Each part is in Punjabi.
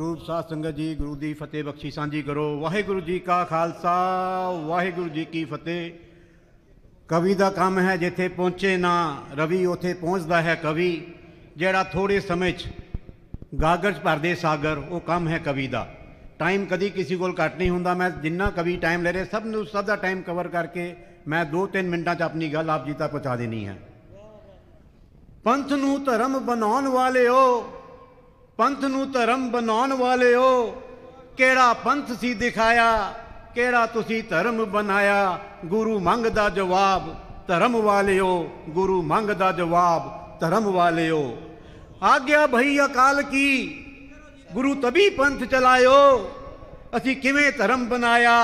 ਗੁਰੂ ਸਾਹਿਬ ਸੰਗਤ ਜੀ ਗੁਰੂ ਦੀ ਫਤਿਹ ਬਖਸ਼ੀ ਸਾਂਝੀ ਕਰੋ ਵਾਹਿਗੁਰੂ ਜੀ ਕਾ ਖਾਲਸਾ ਵਾਹਿਗੁਰੂ ਜੀ ਕੀ ਫਤਿਹ ਕਵੀ ਦਾ ਕੰਮ ਹੈ ਜਿੱਥੇ ਪਹੁੰਚੇ ਨਾ ਰਵੀ ਉਥੇ ਪਹੁੰਚਦਾ ਹੈ ਕਵੀ ਜਿਹੜਾ ਥੋੜੇ ਸਮੇਂ 'ਚ ਗਾਗਰ 'ਚ ਭਰਦੇ ਸਾਗਰ ਉਹ ਕੰਮ ਹੈ ਕਵੀ ਦਾ ਟਾਈਮ ਕਦੀ ਕਿਸੇ ਕੋਲ ਘੱਟ ਨਹੀਂ ਹੁੰਦਾ ਮੈਂ ਜਿੰਨਾ ਕਵੀ ਟਾਈਮ ਲੈ ਰਿਹਾ ਸਭ ਨੂੰ ਸਭ ਦਾ ਟਾਈਮ ਕਵਰ ਕਰਕੇ ਮੈਂ 2-3 ਮਿੰਟਾਂ 'ਚ ਆਪਣੀ ਗੱਲ ਆਪ ਜੀ ਤੱਕ ਪਹੁੰਚਾ ਦੇਣੀ ਹੈ ਪੰਥ ਨੂੰ ਧਰਮ ਬਣਾਉਣ ਵਾਲਿਓ ਪੰਥ ਨੂੰ ਧਰਮ ਬਣਾਉਣ ਵਾਲਿਓ ਕਿਹੜਾ ਪੰਥ ਸੀ ਦਿਖਾਇਆ ਕਿਹੜਾ ਤੁਸੀਂ ਧਰਮ ਬਣਾਇਆ ਗੁਰੂ ਮੰਗਦਾ ਜਵਾਬ ਧਰਮ ਵਾਲਿਓ ਗੁਰੂ ਮੰਗਦਾ ਜਵਾਬ ਧਰਮ ਵਾਲਿਓ ਆਗਿਆ ਭਈ ਅਕਾਲ ਕੀ ਗੁਰੂ ਤਬੀ ਪੰਥ ਚਲਾਇਓ ਅਸੀਂ ਕਿਵੇਂ ਧਰਮ ਬਣਾਇਆ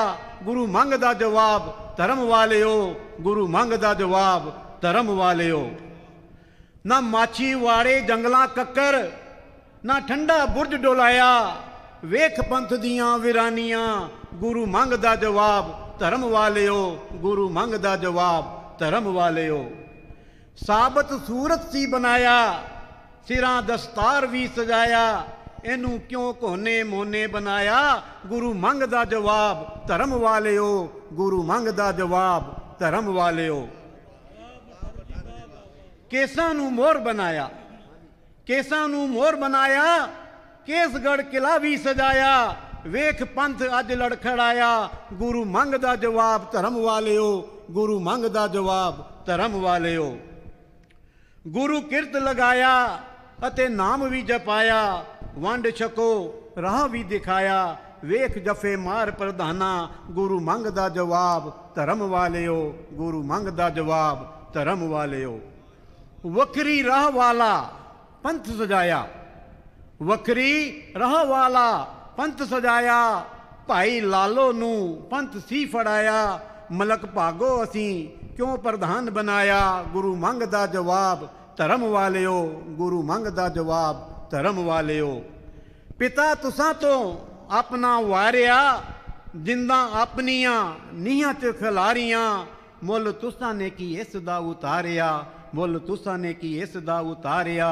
ਗੁਰੂ ਮੰਗਦਾ ਜਵਾਬ ਧਰਮ ਵਾਲਿਓ ਗੁਰੂ ਮੰਗਦਾ ਜਵਾਬ ਧਰਮ ਵਾਲਿਓ ਨਾ ਮਾਛੀ ਵਾੜੇ ਜੰਗਲਾਂ ਕੱਕਰ ਨਾ ਠੰਡਾ ਬੁਰਜ ਡੋਲਾਇਆ ਵੇਖ ਪੰਥ ਦੀਆਂ ਵਿਰਾਨੀਆਂ ਗੁਰੂ ਮੰਗਦਾ ਜਵਾਬ ਧਰਮ ਵਾਲਿਓ ਗੁਰੂ ਮੰਗਦਾ ਜਵਾਬ ਧਰਮ ਵਾਲਿਓ ਸਾਬਤ ਸੂਰਤ ਸੀ ਬਨਾਇਆ ਸਿਰਾਂ ਦਸਤਾਰ ਵੀ ਸਜਾਇਆ ਇਹਨੂੰ ਕਿਉਂ ਕੋਨੇ ਮੋਨੇ ਬਨਾਇਆ ਗੁਰੂ ਮੰਗਦਾ ਜਵਾਬ ਧਰਮ ਵਾਲਿਓ ਗੁਰੂ ਮੰਗਦਾ ਜਵਾਬ ਧਰਮ ਵਾਲਿਓ ਕੇਸਾਂ ਨੂੰ ਮੋਰ ਬਨਾਇਆ ਕੇਸਾਂ ਨੂੰ ਮੋਹਰ ਬਣਾਇਆ ਕੇਸਗੜ ਕਿਲਾ ਵੀ ਸਜਾਇਆ ਵੇਖ ਪੰਥ ਅੱਜ ਲੜਖੜਾਇਆ ਗੁਰੂ ਮੰਗਦਾ ਜਵਾਬ ਧਰਮ ਵਾਲਿਓ ਗੁਰੂ ਮੰਗਦਾ ਜਵਾਬ ਧਰਮ ਵਾਲਿਓ ਗੁਰੂ ਕਿਰਤ ਲਗਾਇਆ ਅਤੇ ਨਾਮ ਵੀ ਜਪਾਇਆ ਵੰਡ ਛਕੋ ਰਾਹ ਵੀ ਦਿਖਾਇਆ ਵੇਖ ਜਫੇ ਮਾਰ ਪ੍ਰਧਾਨਾ ਗੁਰੂ ਮੰਗਦਾ ਜਵਾਬ ਧਰਮ ਵਾਲਿਓ ਗੁਰੂ ਮੰਗਦਾ ਜਵਾਬ ਧਰਮ ਵਾਲਿਓ ਵਕਰੀ ਰਾਹ ਵਾਲਾ ਪੰਥ ਸਜਾਇਆ ਵਕਰੀ ਰਹਾ ਵਾਲਾ ਪੰਥ ਸਜਾਇਆ ਭਾਈ ਲਾਲੋ ਨੂੰ ਪੰਥ ਸੀ ਫੜਾਇਆ ਮਲਕ ਭਾਗੋ ਅਸੀਂ ਕਿਉਂ ਪ੍ਰਧਾਨ ਬਨਾਇਆ ਗੁਰੂ ਮੰਗਦਾ ਜਵਾਬ ਧਰਮ ਵਾਲਿਓ ਗੁਰੂ ਮੰਗਦਾ ਜਵਾਬ ਧਰਮ ਵਾਲਿਓ ਪਿਤਾ ਤੁਸਾਂ ਤੋਂ ਆਪਣਾ ਵਾਰਿਆ ਜਿੰਦਾ ਆਪਣੀਆਂ ਨੀਹਾਂ ਤੇ ਖਿਲਾਰੀਆਂ ਮੁੱਲ ਤੁਸਾਂ ਨੇ ਕੀ ਇਸ ਦਾ ਉਤਾਰਿਆ ਮੁੱਲ ਤੁਸਾਂ ਨੇ ਕੀ ਇਸ ਦਾ ਉਤਾਰਿਆ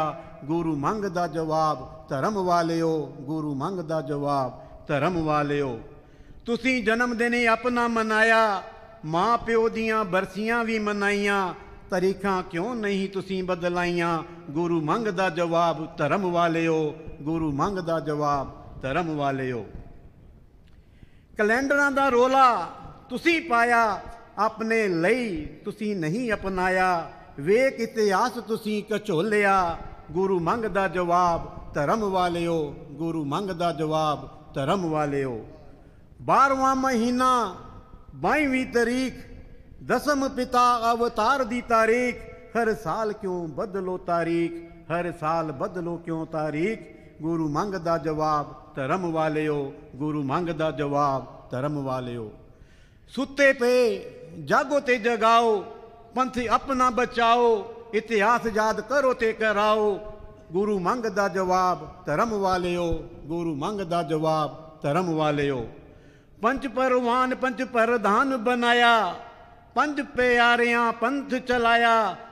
ਗੁਰੂ ਮੰਗ ਦਾ ਜਵਾਬ ਧਰਮ ਵਾਲਿਓ ਗੁਰੂ ਮੰਗ ਦਾ ਜਵਾਬ ਧਰਮ ਵਾਲਿਓ ਤੁਸੀਂ ਜਨਮ ਦਿਨ ਆਪਣਾ ਮਨਾਇਆ ਮਾਂ ਪਿਓ ਦੀਆਂ ਬਰਸੀਆਂ ਵੀ ਮਨਾਈਆਂ ਤਰੀਕਾਂ ਕਿਉਂ ਨਹੀਂ ਤੁਸੀਂ ਬਦਲਾਈਆਂ ਗੁਰੂ ਮੰਗ ਦਾ ਜਵਾਬ ਧਰਮ ਵਾਲਿਓ ਗੁਰੂ ਮੰਗ ਦਾ ਜਵਾਬ ਧਰਮ ਵਾਲਿਓ ਕੈਲੰਡਰਾਂ ਦਾ ਰੋਲਾ ਤੁਸੀਂ ਪਾਇਆ ਆਪਣੇ ਲਈ ਤੁਸੀਂ ਨਹੀਂ ਅਪਣਾਇਆ ਵੇਖ ਇਤਿਹਾਸ ਤੁਸੀਂ ਕਝੋਲਿਆ ਗੁਰੂ ਮੰਗਦਾ ਜਵਾਬ ਧਰਮ ਵਾਲਿਓ ਗੁਰੂ ਮੰਗਦਾ ਜਵਾਬ ਧਰਮ ਵਾਲਿਓ 12ਵਾਂ ਮਹੀਨਾ 22ਵੀਂ ਤਰੀਕ ਦਸਮ ਪਿਤਾ ਅਵਤਾਰ ਦੀ ਤਾਰੀਖ ਹਰ ਸਾਲ ਕਿਉਂ ਬਦਲੋ ਤਾਰੀਖ ਹਰ ਸਾਲ ਬਦਲੋ ਕਿਉਂ ਤਾਰੀਖ ਗੁਰੂ ਮੰਗਦਾ ਜਵਾਬ ਧਰਮ ਵਾਲਿਓ ਗੁਰੂ ਮੰਗਦਾ ਜਵਾਬ ਧਰਮ ਵਾਲਿਓ ਸੁੱਤੇ ਪਏ ਜਾਗੋ ਤੇ ਜਗਾਓ ਪੰਥੀ ਆਪਣਾ ਬਚਾਓ ਇਤਿਹਾਸ ਯਾਦ ਕਰੋ ਤੇ ਕਰਾਓ ਗੁਰੂ ਮੰਗਦਾ ਜਵਾਬ ਧਰਮ ਵਾਲਿਓ ਗੁਰੂ ਮੰਗਦਾ ਜਵਾਬ ਧਰਮ ਵਾਲਿਓ ਪੰਜ ਪਰਵਾਨ ਪੰਜ ਪ੍ਰਧਾਨ ਬਨਾਇਆ ਪੰਜ ਪਿਆਰਿਆਂ ਪੰਥ ਚਲਾਇਆ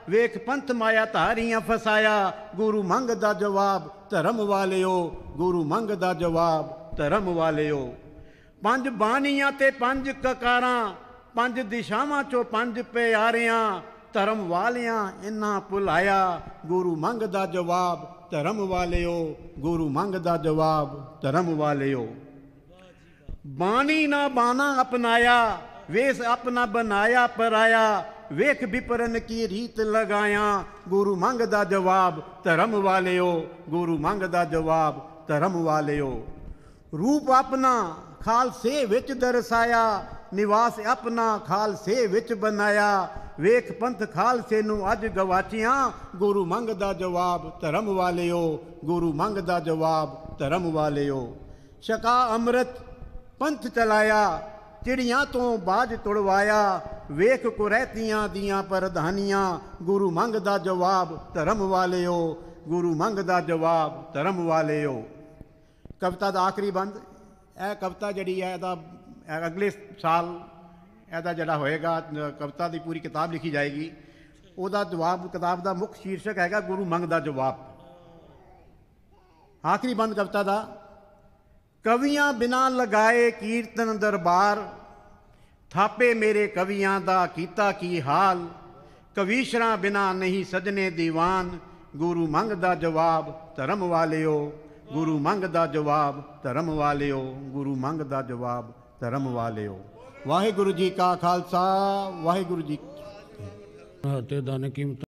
ਵੇਖ ਪੰਥ ਮਾਇਆ ਧਾਰੀਆਂ ਫਸਾਇਆ ਗੁਰੂ ਮੰਗਦਾ ਜਵਾਬ ਧਰਮ ਵਾਲਿਓ ਗੁਰੂ ਮੰਗਦਾ ਜਵਾਬ ਧਰਮ ਵਾਲਿਓ ਪੰਜ ਬਾਣੀਆਂ ਤੇ ਪੰਜ ਕਕਾਰਾਂ ਪੰਜ ਦਿਸ਼ਾਵਾਂ ਚੋਂ ਪੰਜ ਪਿਆਰਿਆਂ ਧਰਮ ਵਾਲਿਆਂ ਇਨਾ ਭੁਲਾਇਆ ਗੁਰੂ ਮੰਗਦਾ ਜਵਾਬ ਧਰਮ ਵਾਲਿਓ ਗੁਰੂ ਮੰਗਦਾ ਜਵਾਬ ਧਰਮ ਵਾਲਿਓ ਬਾਣੀ ਨਾ ਬਾਣਾ ਅਪਨਾਇਆ ਵੇਸ ਆਪਣਾ ਬਨਾਇਆ ਪਰਾਇਆ ਵੇਖ ਬਿਪਰਨ ਕੀ ਰੀਤ ਲਗਾਇਆ ਗੁਰੂ ਮੰਗਦਾ ਜਵਾਬ ਧਰਮ ਵਾਲਿਓ ਗੁਰੂ ਮੰਗਦਾ ਜਵਾਬ ਧਰਮ ਵਾਲਿਓ ਰੂਪ ਆਪਣਾ ਖਾਲਸੇ ਵਿੱਚ ਦਰਸਾਇਆ ਨਿਵਾਸ ਆਪਣਾ ਖਾਲਸੇ ਵਿੱਚ ਬਨਾਇਆ ਵੇਖ ਪੰਥ ਖਾਲਸੇ ਨੂੰ ਅੱਜ ਗਵਾਚੀਆਂ ਗੁਰੂ ਮੰਗਦਾ ਜਵਾਬ ਧਰਮ ਵਾਲਿਓ ਗੁਰੂ ਮੰਗਦਾ ਜਵਾਬ ਧਰਮ ਵਾਲਿਓ ਸ਼ਕਾ ਅੰਮ੍ਰਿਤ ਪੰਥ ਚਲਾਇਆ ਚਿੜੀਆਂ ਤੋਂ ਬਾਜ ਤੁੜਵਾਇਆ ਵੇਖ ਕੋ ਰਹਿਤੀਆਂ ਦੀਆਂ ਪ੍ਰਧਾਨੀਆਂ ਗੁਰੂ ਮੰਗਦਾ ਜਵਾਬ ਧਰਮ ਵਾਲਿਓ ਗੁਰੂ ਮੰਗਦਾ ਜਵਾਬ ਧਰਮ ਵਾਲਿਓ ਕਵਿਤਾ ਦਾ ਆਖਰੀ ਬੰਦ ਇਹ ਕਵਿਤਾ ਜਿਹੜੀ ਹੈ ਇਹਦਾ ਅਗਲੇ ਸਾਲ ਇਹਦਾ ਜਿਹੜਾ ਹੋਏਗਾ ਕਵਿਤਾ ਦੀ ਪੂਰੀ ਕਿਤਾਬ ਲਿਖੀ ਜਾਏਗੀ ਉਹਦਾ ਜਵਾਬ ਕਿਤਾਬ ਦਾ ਮੁੱਖ ਸ਼ੀਰਸ਼ਕ ਹੈਗਾ ਗੁਰੂ ਮੰਗ ਦਾ ਜਵਾਬ ਆਖਰੀ ਬੰਦ ਕਵਿਤਾ ਦਾ ਕਵੀਆਂ ਬਿਨਾ ਲਗਾਏ ਕੀਰਤਨ ਦਰਬਾਰ ਥਾਪੇ ਮੇਰੇ ਕਵੀਆਂ ਦਾ ਕੀਤਾ ਕੀ ਹਾਲ ਕਵੀਸ਼ਰਾਂ ਬਿਨਾ ਨਹੀਂ ਸਜਨੇ ਦੀਵਾਨ ਗੁਰੂ ਮੰਗ ਦਾ ਜਵਾਬ ਧਰਮ ਵਾਲਿਓ ਗੁਰੂ ਮੰਗ ਦਾ ਜਵਾਬ ਧਰਮ ਵਾਲਿਓ ਗੁਰੂ ਮੰਗ ਦਾ ਜਵਾਬ ਧਰਮ ਵਾਲਿਓ ਵਾਹਿਗੁਰੂ ਜੀ ਕਾ ਖਾਲਸਾ ਵਾਹਿਗੁਰੂ ਜੀ ਹਰ ਤੇ ਦਾਨ ਕੀਮਤ